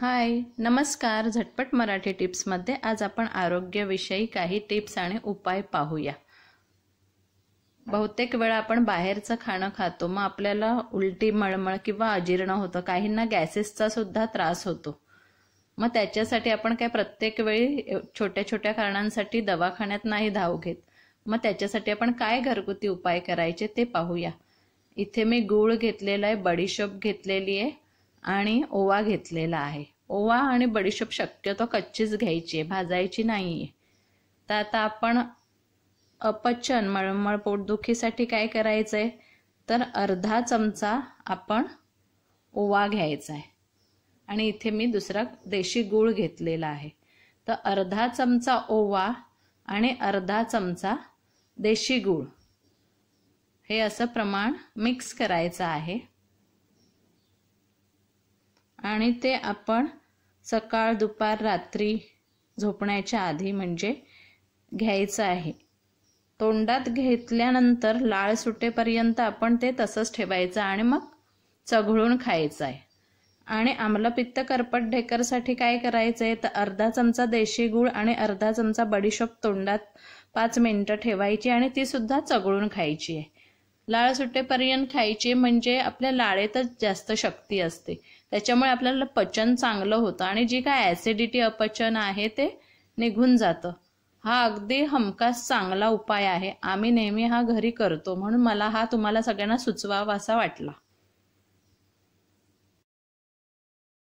हाय नमस्कार झटपट मराठी टिप्समध्ये आज आपण आरोग्याविषयी काही टिप्स आणि उपाय पाहूया बहुतेक वेळा आपण बाहेरचं खाणं खातो मग आपल्याला उलटी मळमळ किंवा अजीर्ण होतं काहींना गॅसेसचा सुद्धा त्रास होतो मग त्याच्यासाठी आपण काय प्रत्येक वेळी छोट्या छोट्या कारणांसाठी दवाखान्यात नाही धाव घेत मग त्याच्यासाठी आपण काय घरगुती उपाय करायचे ते पाहूया इथे मी गूळ घेतलेला आहे बडीशोप घेतलेली आहे आणि ओवा घेतलेला आहे ओवा आणि बडीशेप शक्यतो कच्चीच घ्यायची आहे भाजायची नाही आहे तर आता आपण अपचन मळमळ पोटदुखीसाठी काय करायचं आहे तर अर्धा चमचा आपण ओवा घ्यायचा आहे आणि इथे मी दुसरा देशी गुळ घेतलेला आहे तर अर्धा चमचा ओवा आणि अर्धा चमचा देशी गुळ हे असं प्रमाण मिक्स करायचं आहे आणि ते आपण सकाळ दुपार रात्री झोपण्याच्या आधी म्हणजे घ्यायचं आहे तोंडात घेतल्यानंतर लाळ सुटेपर्यंत आपण ते तसंच ठेवायचं आणि मग चघळून खायचं आहे आणि आम्लपित्त करपट ढेकरसाठी काय करायचं आहे तर अर्धा चमचा देशी गूळ आणि अर्धा चमचा बडीशोप तोंडात पाच मिनटं ठेवायची आणि ती सुद्धा चघळून खायची आहे लाळ सुटेपर्यंत खायची म्हणजे आपल्या लाळेतच जास्त शक्ती असते त्याच्यामुळे आपल्याला पचन चांगलं होतं आणि जी काय ऍसिडिटी अपचन आहे ते निघून जातं हा अगदी हमखास चांगला उपाय आहे आम्ही नेहमी हा घरी करतो म्हणून मला हा तुम्हाला सगळ्यांना सुचवावा असा वाटला